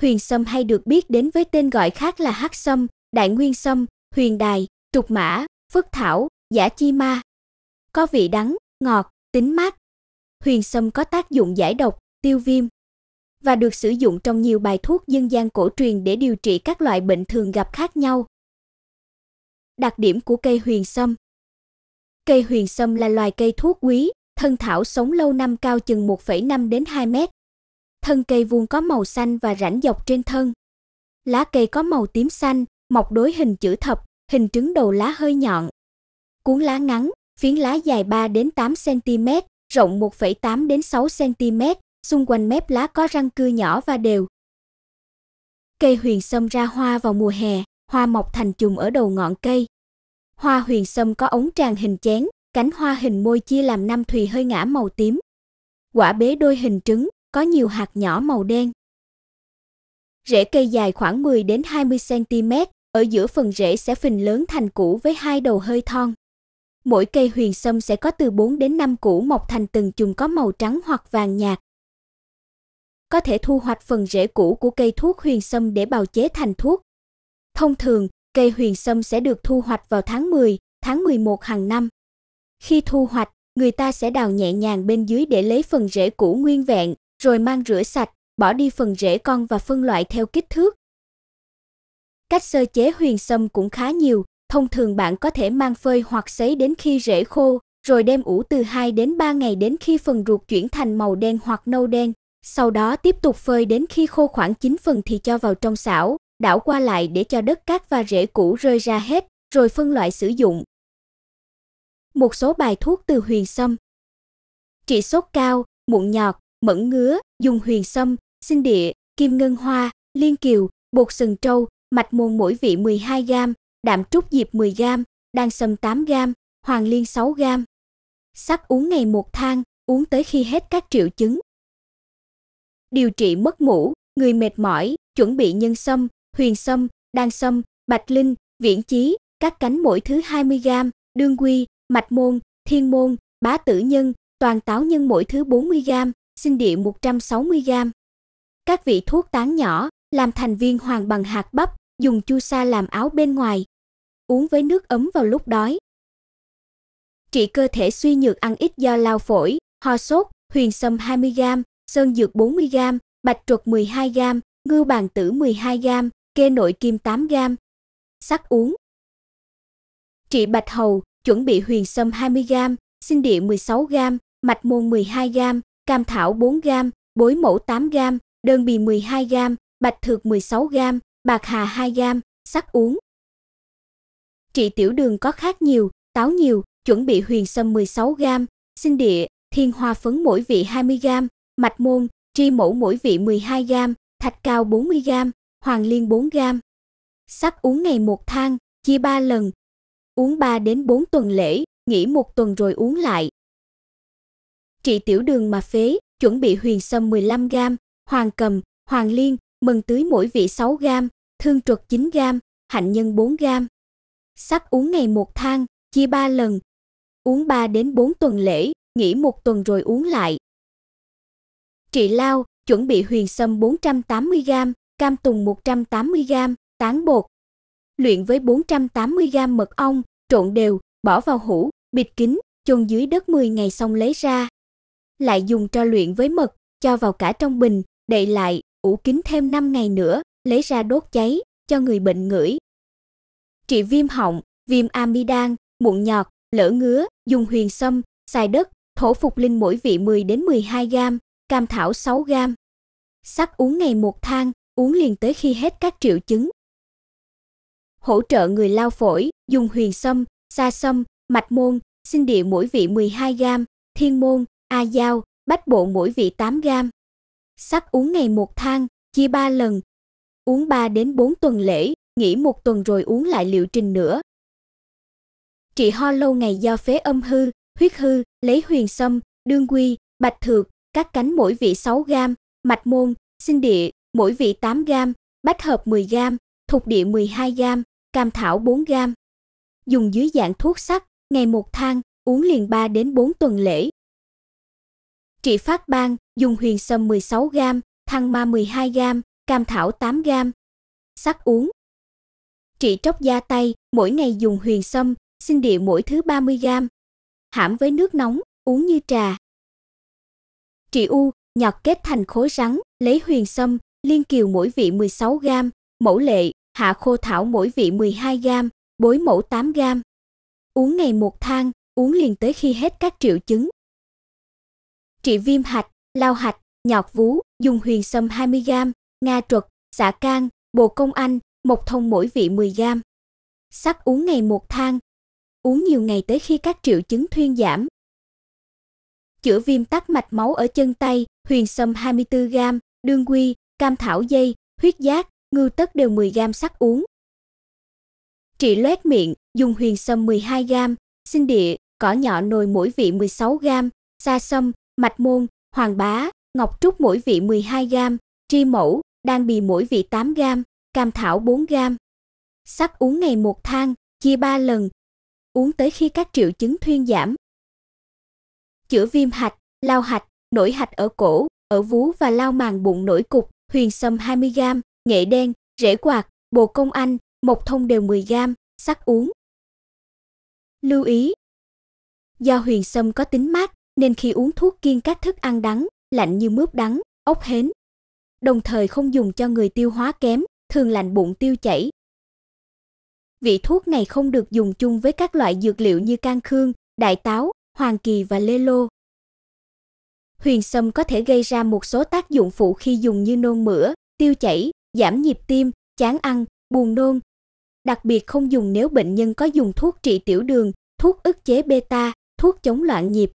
Huyền Sâm hay được biết đến với tên gọi khác là Hắc Sâm, Đại Nguyên Sâm, Huyền Đài, Trục Mã, Phất Thảo, Giả Chi Ma. Có vị đắng, ngọt, tính mát. Huyền Sâm có tác dụng giải độc, tiêu viêm và được sử dụng trong nhiều bài thuốc dân gian cổ truyền để điều trị các loại bệnh thường gặp khác nhau. Đặc điểm của cây huyền sâm Cây huyền sâm là loài cây thuốc quý, thân thảo sống lâu năm cao chừng 1,5 đến 2 mét, thân cây vuông có màu xanh và rãnh dọc trên thân. Lá cây có màu tím xanh, mọc đối hình chữ thập, hình trứng đầu lá hơi nhọn. Cuốn lá ngắn, phiến lá dài 3 đến 8 cm, rộng 1,8 đến 6 cm, xung quanh mép lá có răng cưa nhỏ và đều. Cây huyền sâm ra hoa vào mùa hè, hoa mọc thành chùm ở đầu ngọn cây. Hoa huyền sâm có ống tràng hình chén, cánh hoa hình môi chia làm năm thùy hơi ngã màu tím. Quả bế đôi hình trứng, có nhiều hạt nhỏ màu đen. Rễ cây dài khoảng 10 đến 20 cm, ở giữa phần rễ sẽ phình lớn thành củ với hai đầu hơi thon. Mỗi cây huyền sâm sẽ có từ 4 đến 5 củ mọc thành từng chùm có màu trắng hoặc vàng nhạt. Có thể thu hoạch phần rễ cũ của cây thuốc huyền sâm để bào chế thành thuốc. Thông thường, cây huyền sâm sẽ được thu hoạch vào tháng 10, tháng 11 hàng năm. Khi thu hoạch, người ta sẽ đào nhẹ nhàng bên dưới để lấy phần rễ cũ nguyên vẹn, rồi mang rửa sạch, bỏ đi phần rễ con và phân loại theo kích thước. Cách sơ chế huyền sâm cũng khá nhiều, thông thường bạn có thể mang phơi hoặc sấy đến khi rễ khô, rồi đem ủ từ 2 đến 3 ngày đến khi phần ruột chuyển thành màu đen hoặc nâu đen, sau đó tiếp tục phơi đến khi khô khoảng 9 phần thì cho vào trong xảo, đảo qua lại để cho đất cát và rễ cũ rơi ra hết, rồi phân loại sử dụng. Một số bài thuốc từ huyền sâm Trị sốt cao, mụn nhọt, mẫn ngứa, dùng huyền sâm, sinh địa, kim ngân hoa, liên kiều, bột sừng trâu, mạch môn mỗi vị 12 g, đạm trúc diệp 10 g, đan sâm 8 g, hoàng liên 6 g. Sắc uống ngày một thang, uống tới khi hết các triệu chứng. Điều trị mất ngủ, người mệt mỏi, chuẩn bị nhân sâm, huyền sâm, đan sâm, bạch linh, viễn chí, các cánh mỗi thứ 20 g, đương quy, mạch môn, thiên môn, bá tử nhân, toàn táo nhân mỗi thứ 40 g, sinh địa 160g. Các vị thuốc tán nhỏ, làm thành viên hoàng bằng hạt bắp, dùng chu sa làm áo bên ngoài. Uống với nước ấm vào lúc đói. Trị cơ thể suy nhược ăn ít do lao phổi, ho sốt, huyền sâm 20g, sơn dược 40g, bạch truật 12g, ngư bàn tử 12g, kê nội kim 8g. Sắc uống. Trị bạch hầu, chuẩn bị huyền sâm 20g, sinh địa 16g, mạch môn 12g, cam thảo 4 g, bối mẫu 8 g, đơn bì 12 g, bạch thược 16 g, bạc hà 2 g, sắc uống. Trị tiểu đường có khác nhiều, táo nhiều, chuẩn bị huyền sâm 16 g, sinh địa, thiên hoa phấn mỗi vị 20 g, mạch môn, tri mẫu mỗi vị 12 g, thạch cao 40 g, hoàng liên 4 g. Sắc uống ngày một thang, chia 3 lần. Uống 3 đến 4 tuần lễ, nghỉ một tuần rồi uống lại trị tiểu đường mà phế, chuẩn bị huyền sâm 15 g, hoàng cầm, hoàng liên, mừng tưới mỗi vị 6 g, thương trượt 9 g, hạnh nhân 4 g. Sắc uống ngày một thang, chia 3 lần. Uống 3 đến 4 tuần lễ, nghỉ một tuần rồi uống lại. Trị lao, chuẩn bị huyền sâm 480 g, cam tùng 180 g, tán bột. Luyện với 480 g mật ong, trộn đều, bỏ vào hũ, bịt kín, chôn dưới đất 10 ngày xong lấy ra lại dùng cho luyện với mật, cho vào cả trong bình, đậy lại, ủ kín thêm 5 ngày nữa, lấy ra đốt cháy, cho người bệnh ngửi. Trị viêm họng, viêm amidan, mụn nhọt, lỡ ngứa, dùng huyền sâm, xài đất, thổ phục linh mỗi vị 10 đến 12 gram, cam thảo 6 gram. Sắc uống ngày một thang, uống liền tới khi hết các triệu chứng. Hỗ trợ người lao phổi, dùng huyền sâm, sa sâm, mạch môn, sinh địa mỗi vị 12 gram, thiên môn, A dao, bách bộ mỗi vị 8 gram. Sắc uống ngày một thang, chia 3 lần. Uống 3 đến 4 tuần lễ, nghỉ một tuần rồi uống lại liệu trình nữa. Trị ho lâu ngày do phế âm hư, huyết hư, lấy huyền sâm, đương quy, bạch thược, các cánh mỗi vị 6 gram, mạch môn, sinh địa, mỗi vị 8 gram, bách hợp 10 gram, thục địa 12 gram, cam thảo 4 gram. Dùng dưới dạng thuốc sắc, ngày một thang, uống liền 3 đến 4 tuần lễ, trị phát ban, dùng huyền sâm 16g, thăng ma 12g, cam thảo 8g. Sắc uống. Trị tróc da tay, mỗi ngày dùng huyền sâm, sinh địa mỗi thứ 30g. Hãm với nước nóng, uống như trà. Trị u, nhọt kết thành khối rắn, lấy huyền sâm, liên kiều mỗi vị 16g, mẫu lệ, hạ khô thảo mỗi vị 12g, bối mẫu 8g. Uống ngày một thang, uống liền tới khi hết các triệu chứng trị viêm hạch, lao hạch, nhọt vú, dùng huyền sâm 20g, nga truật, xả can, bồ công anh, một thông mỗi vị 10g. Sắc uống ngày một thang, uống nhiều ngày tới khi các triệu chứng thuyên giảm. Chữa viêm tắc mạch máu ở chân tay, huyền sâm 24g, đương quy, cam thảo dây, huyết giác, ngưu tất đều 10g sắc uống. Trị loét miệng, dùng huyền sâm 12g, sinh địa, cỏ nhỏ nồi mỗi vị 16g, sa sâm, mạch môn, hoàng bá, ngọc trúc mỗi vị 12 gam, tri mẫu, đan bì mỗi vị 8 gam, cam thảo 4 gam. Sắc uống ngày một thang, chia 3 lần, uống tới khi các triệu chứng thuyên giảm. Chữa viêm hạch, lao hạch, nổi hạch ở cổ, ở vú và lao màng bụng nổi cục, huyền sâm 20 gam, nghệ đen, rễ quạt, bồ công anh, mộc thông đều 10 gam, sắc uống. Lưu ý Do huyền sâm có tính mát, nên khi uống thuốc kiêng các thức ăn đắng, lạnh như mướp đắng, ốc hến. Đồng thời không dùng cho người tiêu hóa kém, thường lạnh bụng tiêu chảy. Vị thuốc này không được dùng chung với các loại dược liệu như can khương, đại táo, hoàng kỳ và lê lô. Huyền sâm có thể gây ra một số tác dụng phụ khi dùng như nôn mửa, tiêu chảy, giảm nhịp tim, chán ăn, buồn nôn. Đặc biệt không dùng nếu bệnh nhân có dùng thuốc trị tiểu đường, thuốc ức chế beta, thuốc chống loạn nhịp,